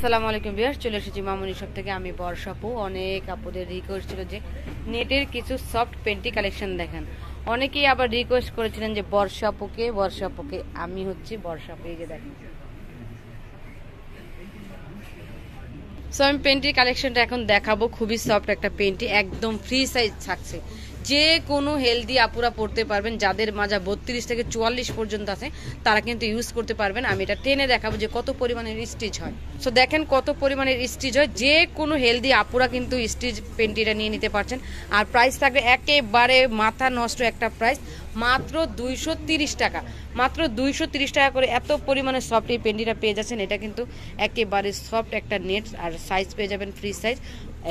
আসসালামু আলাইকুম বিয়ার চলে এসেছি মামুনি সব থেকে আমি বর্ষাপু অনেক আপুদের রিকোয়েস্ট ছিল যে নেটের কিছু সফট পেন্টি কালেকশন দেখান অনেকেই আবার রিকোয়েস্ট করেছিলেন যে বর্ষাপুকে বর্ষাপুকে আমি হচ্ছি বর্ষাপু এই যে দেখেন সো আমি পেন্টির কালেকশনটা এখন দেখাবো খুবই সফট একটা পেন্টি একদম ফ্রি সাইজ থাকছে যে কোনো হেলদি আপুরা পড়তে পারবেন যাদের মাজা বত্রিশ থেকে চুয়াল্লিশ পর্যন্ত আছে তারা কিন্তু ইউজ করতে পারবেন আমি এটা টেনে দেখাবো যে কত পরিমাণের স্টিচ হয় সো দেখেন কত পরিমাণের স্টিচ হয় যে কোনো হেলদি আপুরা কিন্তু স্টিচ পেন্টিটা নিয়ে নিতে পারছেন আর প্রাইস থাকবে একেবারে মাথা নষ্ট একটা প্রাইস মাত্র দুইশো টাকা মাত্র দুইশো টাকা করে এত পরিমাণে সফট এই পেন্টিটা পেয়ে যাচ্ছেন এটা কিন্তু একেবারে সফট একটা নেট আর সাইজ পেয়ে যাবেন ফ্রি সাইজ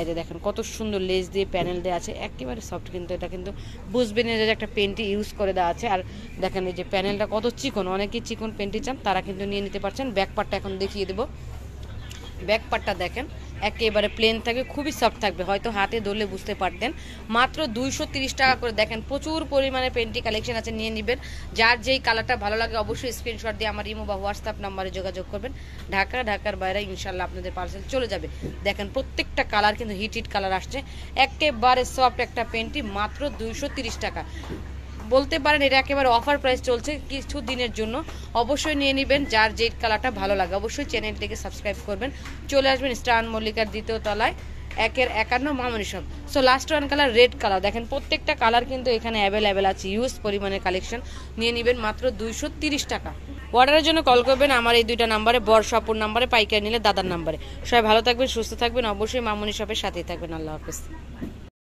এটা দেখেন কত সুন্দর লেস দিয়ে প্যানেল দেওয়া আছে একেবারে সফট কিন্তু এটা কিন্তু বুঝবেন না যে একটা পেন্টি ইউজ করে দেওয়া আছে আর দেখেন এই যে প্যানেলটা কত চিকন অনেকেই চিকন পেন্টি চান তারা কিন্তু নিয়ে নিতে পারছেন ব্যাক পার্টটা এখন দেখিয়ে দেবো ব্যাক পার্টটা দেখেন একেবারে প্লেন থাকে খুবই সফট থাকবে হয়তো হাতে ধরলে বুঝতে পারতেন মাত্র দুইশো টাকা করে দেখেন প্রচুর পরিমাণে পেন্টি কালেকশন আছে নিয়ে নেবেন যার যেই কালারটা ভালো লাগে অবশ্যই স্ক্রিনশট দিয়ে আমার ইমো বা হোয়াটসঅ্যাপ নাম্বারে যোগাযোগ করবেন ঢাকা ঢাকার বাইরে ইনশাল্লাহ আপনাদের পার্সেল চলে যাবে দেখেন প্রত্যেকটা কালার কিন্তু হিট হিট কালার আসছে একেবারে সফট একটা পেন্টি মাত্র দুইশো টাকা বলতে পারেন এটা একেবারে অফার প্রাইস চলছে কিছু দিনের জন্য অবশ্যই নিয়ে নেবেন যার যে কালারটা ভালো লাগে অবশ্যই চ্যানেলটিকে সাবস্ক্রাইব করবেন চলে আসবেন স্টান মল্লিকার দ্বিতীয় তলায় একের একান্ন মামনি সব so last one colour red colour দেখেন প্রত্যেকটা কালার কিন্তু এখানে অ্যাভেলেবেল আছে ইউজ পরিমাণের কালেকশন নিয়ে নেবেন মাত্র দুইশো টাকা অর্ডারের জন্য কল করবেন আমার এই দুইটা নাম্বারে বর সপুর নাম্বারে পাইকারি নিলে দাদার নাম্বারে সবাই ভালো থাকবেন সুস্থ থাকবেন অবশ্যই মামনি শপের সাথেই থাকবেন আল্লাহ হাফিজ